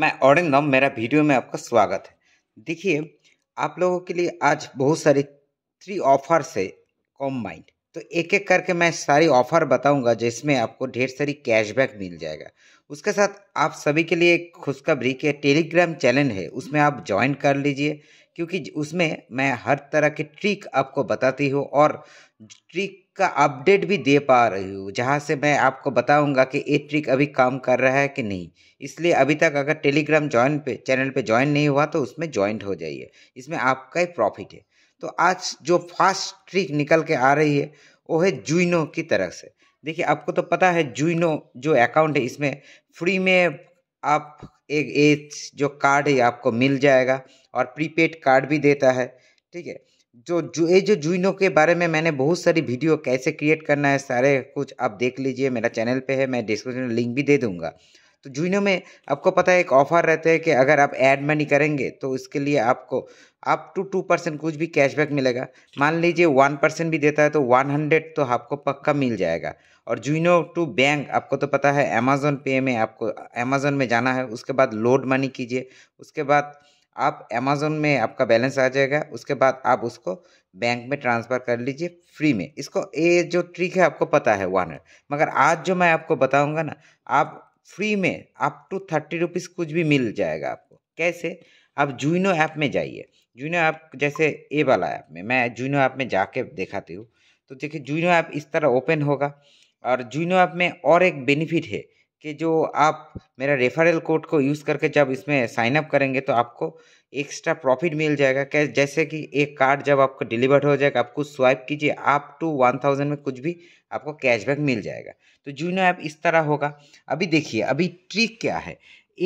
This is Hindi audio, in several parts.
मैं ऑरेंज नाम मेरा वीडियो में आपका स्वागत है देखिए आप लोगों के लिए आज बहुत सारी थ्री ऑफर्स है कॉम्बाइंड तो एक एक करके मैं सारी ऑफर बताऊंगा जिसमें आपको ढेर सारी कैशबैक मिल जाएगा उसके साथ आप सभी के लिए एक खुशखबरी के टेलीग्राम चैनल है उसमें आप ज्वाइन कर लीजिए क्योंकि उसमें मैं हर तरह के ट्रिक आपको बताती हूँ और ट्रिक का अपडेट भी दे पा रही हूँ जहाँ से मैं आपको बताऊंगा कि ये ट्रिक अभी काम कर रहा है कि नहीं इसलिए अभी तक अगर टेलीग्राम ज्वाइन पे चैनल पे ज्वाइन नहीं हुआ तो उसमें ज्वाइंट हो जाइए इसमें आपका ही प्रॉफिट है तो आज जो फास्ट ट्रिक निकल के आ रही है वो है जुइनो की तरफ से देखिए आपको तो पता है जुइनो जो अकाउंट है इसमें फ्री में आप एक एज जो कार्ड है आपको मिल जाएगा और प्रीपेड कार्ड भी देता है ठीक है जो जो ये जो जुइनो के बारे में मैंने बहुत सारी वीडियो कैसे क्रिएट करना है सारे कुछ आप देख लीजिए मेरा चैनल पे है मैं डिस्क्रिप्शन में लिंक भी दे दूंगा तो जुइनो में आपको पता है एक ऑफ़र रहता है कि अगर आप ऐड मनी करेंगे तो इसके लिए आपको अप टू टू परसेंट कुछ भी कैशबैक मिलेगा मान लीजिए वन परसेंट भी देता है तो वन हंड्रेड तो आपको पक्का मिल जाएगा और जुइनो टू बैंक आपको तो पता है अमेज़ोन पे में आपको अमेज़ोन में जाना है उसके बाद लोड मनी कीजिए उसके बाद आप अमेज़ोन में आपका बैलेंस आ जाएगा उसके बाद आप उसको बैंक में ट्रांसफ़र कर लीजिए फ्री में इसको ये जो ट्रिक है आपको पता है वन मगर आज जो मैं आपको बताऊंगा ना आप फ्री में अप टू थर्टी रुपीज़ कुछ भी मिल जाएगा आपको कैसे आप जूनो ऐप में जाइए जूनो ऐप जैसे ए वाला ऐप में मैं जूनो ऐप में जाके दिखाती हूँ तो देखिए जूनो ऐप इस तरह ओपन होगा और जूनो ऐप में और एक बेनिफिट है कि जो आप मेरा रेफरल कोड को यूज़ करके जब इसमें साइन अप करेंगे तो आपको एक्स्ट्रा प्रॉफिट मिल जाएगा क्या जैसे कि एक कार्ड जब आपको डिलीवर्ड हो जाएगा आपको स्वाइप कीजिए आप टू वन थाउजेंड में कुछ भी आपको कैशबैक मिल जाएगा तो जूनो ऐप इस तरह होगा अभी देखिए अभी ट्रिक क्या है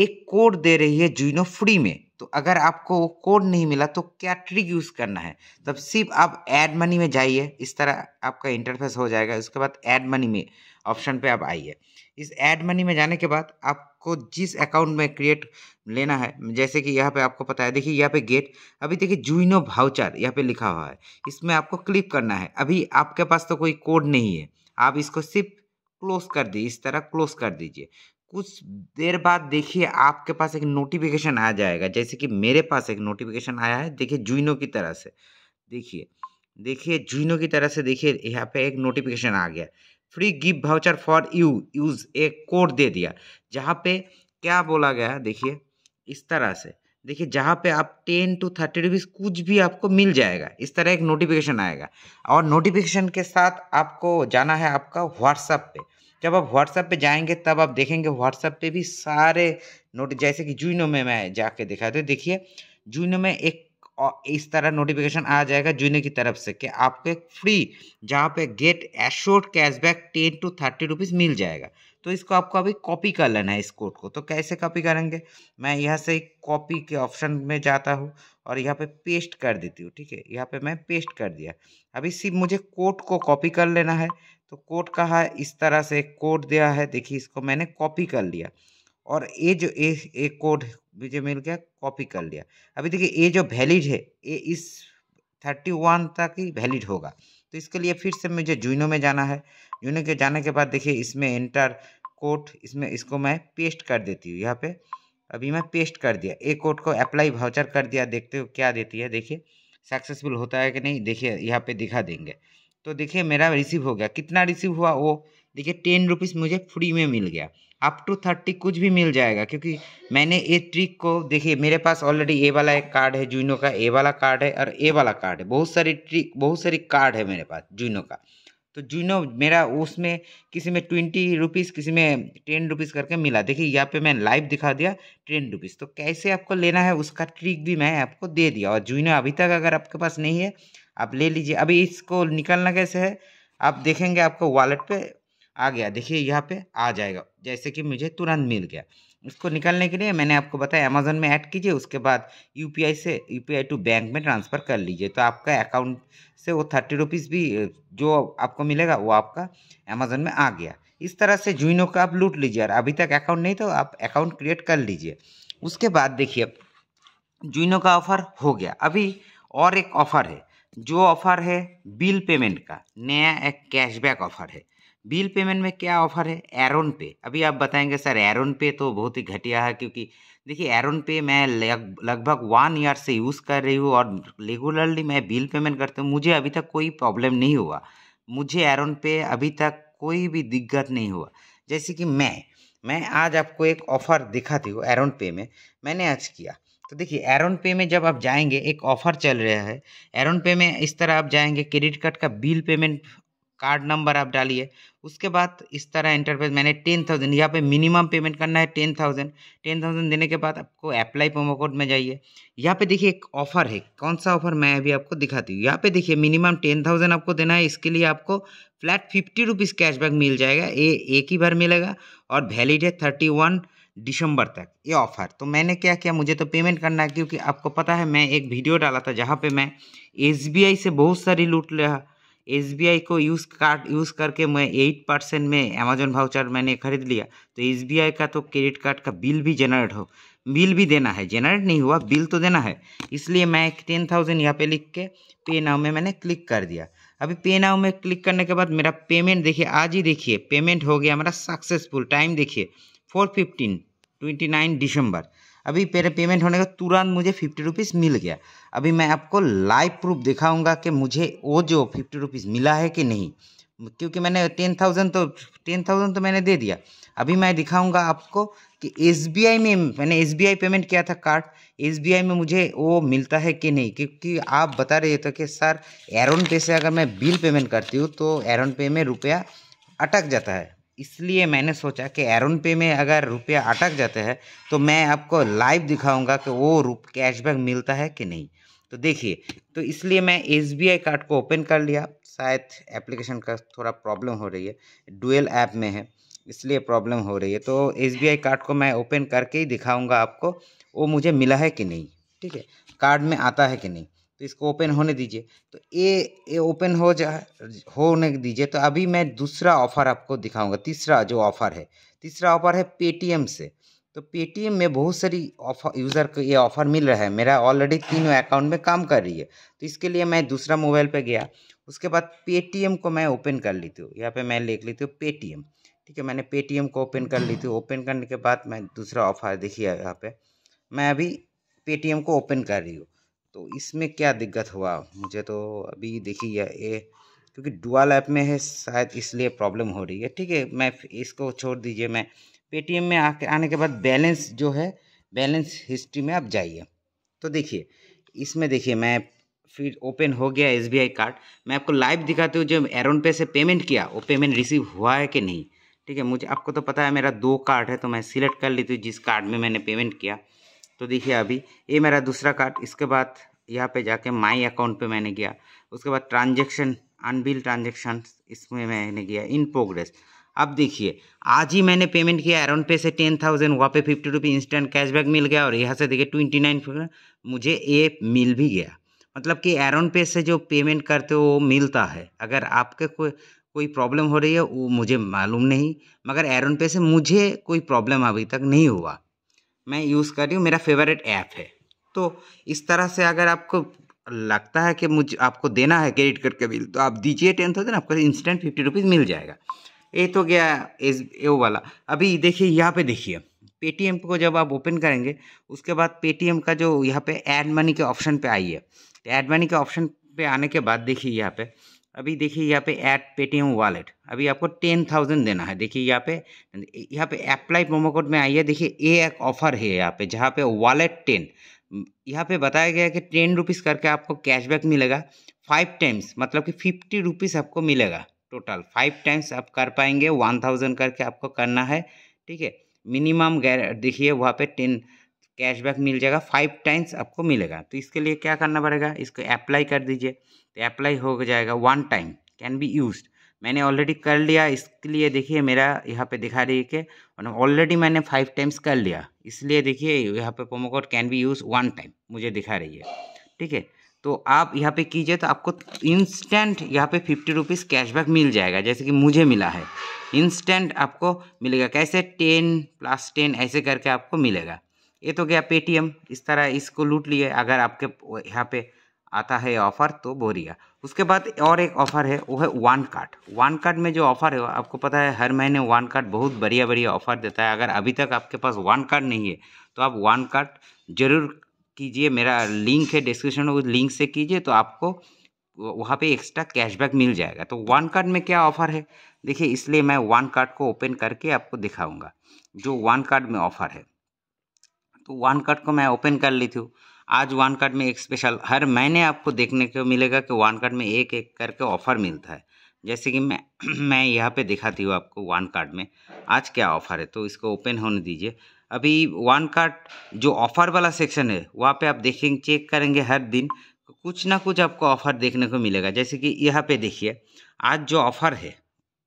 एक कोड दे रही है जूनो फ्री में तो अगर आपको वो कोड नहीं मिला तो क्या ट्रिक यूज़ करना है तब सिर्फ आप एड मनी में जाइए इस तरह आपका इंटरफेस हो जाएगा उसके बाद एड मनी में ऑप्शन पर आप आइए इस एड मनी में जाने के बाद आपको जिस अकाउंट में क्रिएट लेना है जैसे कि यहाँ पे आपको पता है देखिए यहाँ पे गेट अभी देखिए जूनो भाउचर यहाँ पे लिखा हुआ है इसमें आपको क्लिक करना है अभी आपके पास तो कोई कोड नहीं है आप इसको सिर्फ क्लोज कर दीजिए इस तरह क्लोज कर दीजिए कुछ देर बाद देखिए आपके पास एक नोटिफिकेशन आ जाएगा जैसे कि मेरे पास एक नोटिफिकेशन आया है देखिए जूनो की तरह से देखिए देखिए जूनो की तरह से देखिए यहाँ पे एक नोटिफिकेशन आ गया free gift voucher for you use एक कोड दे दिया जहाँ पे क्या बोला गया देखिए इस तरह से देखिए जहाँ पे आप टेन टू थर्टी रुपीज़ कुछ भी आपको मिल जाएगा इस तरह एक नोटिफिकेशन आएगा और नोटिफिकेशन के साथ आपको जाना है आपका व्हाट्सअप पे जब आप व्हाट्सअप पे जाएंगे तब आप देखेंगे व्हाट्सअप पे भी सारे नोट जैसे कि जूनो में मैं जाके दिखा दे देखिए जूनो में एक और इस तरह नोटिफिकेशन आ जाएगा जूनियर की तरफ से कि आपको एक फ्री जहाँ पे get assured cashback ten to thirty rupees मिल जाएगा तो इसको आपको अभी कॉपी कर लेना है इस कोड को तो कैसे कॉपी करेंगे मैं यहाँ से कॉपी के ऑप्शन में जाता हूँ और यहाँ पे पेस्ट कर देती हूँ ठीक है यहाँ पे मैं पेस्ट कर दिया अभी सिर्फ मुझे कोड को कॉपी कर लेना है तो कोड का है इस तरह से कोड दिया है देखिए इसको मैंने कॉपी कर लिया और ये जो ये कोड मुझे मिल गया कॉपी कर लिया अभी देखिए ये जो वैलिड है ये इस थर्टी वन तक ही वैलिड होगा तो इसके लिए फिर से मुझे जूनो में जाना है जूनो के जाने के बाद देखिए इसमें एंटर कोड इसमें इसको मैं पेस्ट कर देती हूँ यहाँ पे अभी मैं पेस्ट कर दिया एक कोड को अप्लाई भाउचर कर दिया देखते हो क्या देती है देखिए सक्सेसफुल होता है कि नहीं देखिए यहाँ पे दिखा देंगे तो देखिए मेरा रिसीव हो गया कितना रिसीव हुआ वो देखिए टेन रुपीज़ मुझे फ्री में मिल गया अप टू थर्टी कुछ भी मिल जाएगा क्योंकि मैंने ये ट्रिक को देखिए मेरे पास ऑलरेडी ए वाला एक कार्ड है जूनो का ए वाला कार्ड है और ए वाला कार्ड है बहुत सारी ट्रिक बहुत सारी कार्ड है मेरे पास जूनो का तो जूनो मेरा उसमें किसी में ट्वेंटी रुपीज़ किसी में टेन रुपीज़ करके मिला देखिए यहाँ पे मैं लाइव दिखा दिया टेन रुपीज़ तो कैसे आपको लेना है उसका ट्रिक भी मैं आपको दे दिया और जूनो अभी तक अगर आपके पास नहीं है आप ले लीजिए अभी इसको निकालना कैसे है आप देखेंगे आपको वॉलेट पे आ गया देखिए यहाँ पे आ जाएगा जैसे कि मुझे तुरंत मिल गया उसको निकालने के लिए मैंने आपको बताया अमेज़ोन में ऐड कीजिए उसके बाद यू से यूपीआई टू बैंक में ट्रांसफ़र कर लीजिए तो आपका अकाउंट से वो थर्टी रुपीज़ भी जो आपको मिलेगा वो आपका अमेज़ोन में आ गया इस तरह से जुइनो का आप लूट लीजिए और अभी तक अकाउंट नहीं तो आप अकाउंट क्रिएट कर लीजिए उसके बाद देखिए जुइनो का ऑफ़र हो गया अभी और एक ऑफ़र है जो ऑफ़र है बिल पेमेंट का नया एक कैशबैक ऑफ़र है बिल पेमेंट में क्या ऑफर है एरोन पे अभी आप बताएंगे सर एरोन पे तो बहुत ही घटिया है क्योंकि देखिए एरोन पे मैं लगभग वन ईयर से यूज़ कर रही हूँ और रेगुलरली मैं बिल पेमेंट करती हूँ मुझे अभी तक कोई प्रॉब्लम नहीं हुआ मुझे एरोन पे अभी तक कोई भी दिक्कत नहीं हुआ जैसे कि मैं मैं आज आपको एक ऑफ़र दिखाती हूँ एरोन पे में मैंने आज किया तो देखिए एरोन पे में जब आप जाएंगे एक ऑफ़र चल रहा है एरोन पे में इस तरह आप जाएंगे क्रेडिट कार्ड का बिल पेमेंट कार्ड नंबर आप डालिए उसके बाद इस तरह इंटरफेस मैंने टेन थाउजेंड यहाँ पे मिनिमम पेमेंट करना है टेन थाउजेंड टेन थाउजेंड देने के बाद आपको अप्लाई प्रोमो कोड में जाइए यहाँ पे देखिए एक ऑफर है कौन सा ऑफर मैं अभी आपको दिखाती हूँ यहाँ पे देखिए मिनिमम टेन थाउजेंड आपको देना है इसके लिए आपको फ्लैट फिफ्टी रुपीज़ कैशबैक मिल जाएगा ये एक ही बार मिलेगा और वैलिड है थर्टी वन दिसंबर तक ये ऑफ़र तो मैंने क्या किया मुझे तो पेमेंट करना है क्योंकि आपको पता है मैं एक वीडियो डाला था जहाँ पर मैं एस से बहुत सारी लूट लिया एस को यूज़ कार्ड यूज़ करके मैं एट परसेंट में अमेजोन भाउचर मैंने खरीद लिया तो एस का तो क्रेडिट कार्ड का बिल भी जनरेट हो बिल भी देना है जनरेट नहीं हुआ बिल तो देना है इसलिए मैं टेन थाउजेंड यहाँ पे लिख के पे नाउ में मैंने क्लिक कर दिया अभी पे नाउ में क्लिक करने के बाद मेरा पेमेंट देखिए आज ही देखिए पेमेंट हो गया मेरा सक्सेसफुल टाइम देखिए four fifteen twenty nine December अभी मेरा पेमेंट होने का तुरंत मुझे फिफ्टी रुपीज़ मिल गया अभी मैं आपको लाइव प्रूफ दिखाऊंगा कि मुझे वो जो फिफ्टी रुपीज़ मिला है कि नहीं क्योंकि मैंने टेन थाउजेंड तो टेन थाउजेंड तो मैंने दे दिया अभी मैं दिखाऊंगा आपको कि एस में मैंने एस पेमेंट किया था कार्ड एस में मुझे वो मिलता है कि नहीं क्योंकि आप बता रहे थे कि सर एरोन पे से अगर मैं बिल पेमेंट करती हूँ तो एरोन पे में रुपया अटक जाता है इसलिए मैंने सोचा कि एरोन पे में अगर रुपया अटक जाते हैं तो मैं आपको लाइव दिखाऊंगा कि वो रुप कैशबैक मिलता है कि नहीं तो देखिए तो इसलिए मैं एस कार्ड को ओपन कर लिया शायद एप्लीकेशन का थोड़ा प्रॉब्लम हो रही है डुअल ऐप में है इसलिए प्रॉब्लम हो रही है तो एस कार्ड को मैं ओपन करके ही दिखाऊँगा आपको वो मुझे मिला है कि नहीं ठीक है कार्ड में आता है कि नहीं तो इसको ओपन होने दीजिए तो ये ये ओपन हो जा होने दीजिए तो अभी मैं दूसरा ऑफ़र आपको दिखाऊंगा तीसरा जो ऑफ़र है तीसरा ऑफ़र है पेटीएम से तो पेटीएम में बहुत सारी ऑफर यूज़र को ये ऑफ़र मिल रहा है मेरा ऑलरेडी तीनों अकाउंट में काम कर रही है तो इसके लिए मैं दूसरा मोबाइल पर गया उसके बाद पेटीएम को मैं ओपन कर लेती हूँ यहाँ पर मैं लिख लेती हूँ पेटीएम ठीक है मैंने पेटीएम को ओपन कर ली थी ओपन करने के बाद मैं दूसरा ऑफ़र देखिए यहाँ पर मैं अभी पेटीएम को ओपन कर रही हूँ तो इसमें क्या दिक्कत हुआ मुझे तो अभी देखिए ये क्योंकि डुअल ऐप में है शायद इसलिए प्रॉब्लम हो रही है ठीक है मैं इसको छोड़ दीजिए मैं पेटीएम में आके आने के बाद बैलेंस जो है बैलेंस हिस्ट्री में आप जाइए तो देखिए इसमें देखिए मैं फिर ओपन हो गया एस कार्ड मैं आपको लाइव दिखाती हूँ जो एरोन पे से पेमेंट किया वो पेमेंट रिसीव हुआ है कि नहीं ठीक है मुझे आपको तो पता है मेरा दो कार्ड है तो मैं सिलेक्ट कर लेती हूँ जिस कार्ड में मैंने पेमेंट किया तो देखिए अभी ये मेरा दूसरा कार्ड इसके बाद यहाँ पे जाके माई अकाउंट पे मैंने गया उसके बाद ट्रांजेक्शन अनबिल ट्रांजेक्शन इसमें मैंने गया इन प्रोग्रेस अब देखिए आज ही मैंने पेमेंट किया अराउंड पे से टेन थाउजेंड वहाँ पे फिफ्टी रुपी इंस्टेंट कैशबैक मिल गया और यहाँ से देखिए ट्वेंटी नाइन मुझे ये मिल भी गया मतलब कि एरन पे से जो पेमेंट करते हो वो मिलता है अगर आपके कोई कोई प्रॉब्लम हो रही है वो मुझे मालूम नहीं मगर एरन पे से मुझे कोई प्रॉब्लम अभी तक नहीं हुआ मैं यूज़ कर रही हूँ मेरा फेवरेट ऐप है तो इस तरह से अगर आपको लगता है कि मुझे आपको देना है क्रेडिट कार्ड का बिल तो आप दीजिए टेन थाउजेंड आपको इंस्टेंट फिफ्टी रुपीज़ मिल जाएगा ये तो गया एस ए वाला अभी देखिए यहाँ पे देखिए पेटीएम को जब आप ओपन करेंगे उसके बाद पेटीएम का जो यहाँ पे एड मनी के ऑप्शन पे आई है एड मनी के ऑप्शन पे आने के बाद देखिए यहाँ पे अभी देखिए यहाँ पे ऐड पेटीएम वॉलेट अभी आपको टेन थाउजेंड देना है देखिए यहाँ पे यहाँ पे अप्लाई प्रोमो कोड में आइए देखिए ये एक ऑफर है यहाँ पे जहाँ पे वॉलेट टेन यहाँ पे बताया गया कि टेन रुपीज़ करके आपको कैशबैक मिलेगा फाइव टाइम्स मतलब कि फिफ्टी रुपीज़ आपको मिलेगा टोटल फाइव टाइम्स आप कर पाएंगे वन थाउजेंड करके आपको करना है ठीक है मिनिमम देखिए वहाँ पर टेन कैशबैक मिल जाएगा फाइव टाइम्स आपको मिलेगा तो इसके लिए क्या करना पड़ेगा इसको अप्लाई कर दीजिए तो अप्लाई हो जाएगा one time can be use मैंने ऑलरेडी कर लिया इसके लिए देखिए मेरा यहाँ पे दिखा रही है कि ऑलरेडी मैंने फाइव टाइम्स कर लिया इसलिए देखिए यहाँ पे promo code can be use one time मुझे दिखा रही है ठीक है तो आप यहाँ पे कीजिए तो आपको इंस्टेंट यहाँ पे फिफ्टी रुपीज़ कैशबैक मिल जाएगा जैसे कि मुझे मिला है इंस्टेंट आपको मिलेगा कैसे टेन प्लस टेन ऐसे करके आपको मिलेगा ये तो गया पेटीएम इस तरह इसको लूट लिए अगर आपके यहाँ पे आता है ऑफ़र तो बोरिया उसके बाद और एक ऑफ़र है वो है वन कार्ड वन कार्ड में जो ऑफ़र है आपको पता है हर महीने वन कार्ड बहुत बढ़िया बढ़िया ऑफ़र देता है अगर अभी तक आपके पास वन कार्ड नहीं है तो आप वन कार्ड जरूर कीजिए मेरा लिंक है डिस्क्रिप्शन में उस लिंक से कीजिए तो आपको वहाँ पे एक्स्ट्रा कैशबैक मिल जाएगा तो वन कार्ड में क्या ऑफ़र है देखिए इसलिए मैं वन कार्ड को ओपन करके आपको दिखाऊँगा जो वन कार्ड में ऑफ़र है वन कार्ड को मैं ओपन कर ली थी आज वन कार्ड में एक स्पेशल हर महीने आपको देखने को मिलेगा कि वन कार्ड में एक एक करके ऑफर मिलता है जैसे कि मैं मैं यहाँ पे दिखाती हूँ आपको वन कार्ड में आज क्या ऑफर है तो इसको ओपन होने दीजिए अभी वन कार्ड जो ऑफर वाला सेक्शन है वहाँ पे आप देखेंगे चेक करेंगे हर दिन कुछ ना कुछ आपको ऑफर देखने को मिलेगा जैसे कि यहाँ पे देखिए आज जो ऑफर है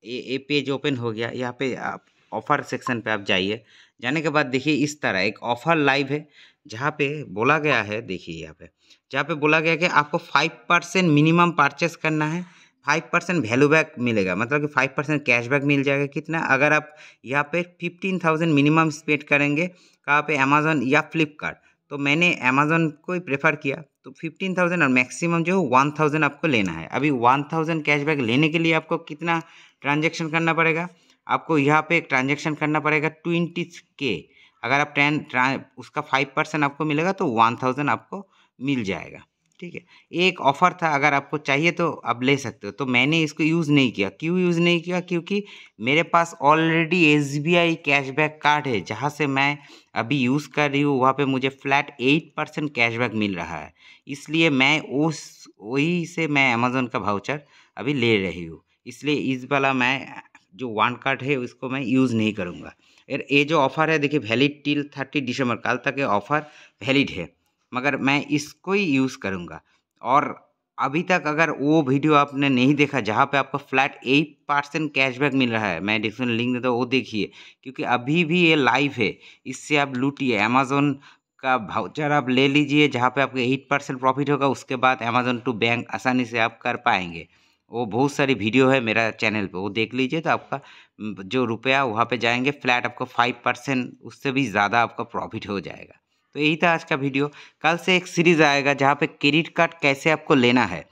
ये ये पेज ओपन हो गया यहाँ पे आप ऑफ़र सेक्शन पे आप जाइए जाने के बाद देखिए इस तरह एक ऑफ़र लाइव है जहाँ पे बोला गया है देखिए यहाँ पे जहाँ पे बोला गया कि आपको फाइव परसेंट मिनिमम परचेस करना है फाइव परसेंट वैल्यू बैक मिलेगा मतलब कि फाइव परसेंट कैशबैक मिल जाएगा कितना अगर आप यहाँ पे फिफ्टीन थाउजेंड मिनिमम स्पेड करेंगे कहाँ पे अमेजोन या फ्लिपकार्ट तो मैंने अमेजोन को ही प्रेफर किया तो फिफ्टीन थाउजेंड और मैक्सिमम जो है वन थाउजेंड आपको लेना है अभी वन थाउजेंड कैशबैक लेने के लिए आपको कितना ट्रांजेक्शन करना पड़ेगा आपको यहाँ पे एक ट्रांजेक्शन करना पड़ेगा ट्वेंटी के अगर आप टेन उसका फाइव परसेंट आपको मिलेगा तो वन थाउजेंड आपको मिल जाएगा ठीक है एक ऑफ़र था अगर आपको चाहिए तो आप ले सकते हो तो मैंने इसको यूज़ नहीं किया क्यों यूज़ नहीं किया क्योंकि मेरे पास already S B I cashback card है जहाँ से मैं अभी यूज़ कर रही हूँ वहाँ पर मुझे फ्लैट एट परसेंट कैशबैक मिल रहा है इसलिए मैं उस वही से मैं अमेज़ोन का भाउचर अभी ले रही हूँ इसलिए इस वाला मैं जो वन कार्ड है उसको मैं यूज़ नहीं करूँगा एर ये जो ऑफ़र है देखिए वैलिड टिल थर्टी दिसंबर कल तक ये ऑफ़र वैलिड है मगर मैं इसको ही यूज़ करूँगा और अभी तक अगर वो वीडियो आपने नहीं देखा जहाँ पे आपको फ्लैट एट परसेंट कैशबैक मिल रहा है मैं डिस्क्रिप्शन लिंक देता हूँ वो देखिए क्योंकि अभी भी ये लाइव है इससे आप लूटिए अमेजोन का भाउचर आप ले लीजिए जहाँ पे आपको एट परसेंट प्रॉफिट होगा उसके बाद अमेजोन टू बैंक आसानी से आप कर पाएंगे वो बहुत सारी वीडियो है मेरा चैनल पे वो देख लीजिए तो आपका जो रुपया वहाँ पे जाएंगे फ्लैट आपको फाइव परसेंट उससे भी ज़्यादा आपका प्रॉफिट हो जाएगा तो यही था आज का वीडियो कल से एक सीरीज़ आएगा जहाँ पे क्रेडिट कार्ड कैसे आपको लेना है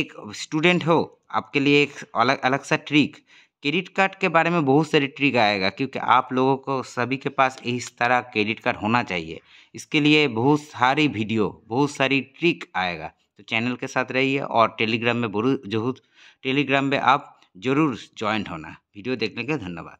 एक स्टूडेंट हो आपके लिए एक अलग अलग सा ट्रिक क्रेडिट कार्ड के बारे में बहुत सारी ट्रिक आएगा क्योंकि आप लोगों को सभी के पास इस तरह क्रेडिट कार्ड होना चाहिए इसके लिए बहुत सारी वीडियो बहुत सारी ट्रिक आएगा तो चैनल के साथ रहिए और टेलीग्राम में जरूर टेलीग्राम में आप ज़रूर ज्वाइन होना वीडियो देखने के धन्यवाद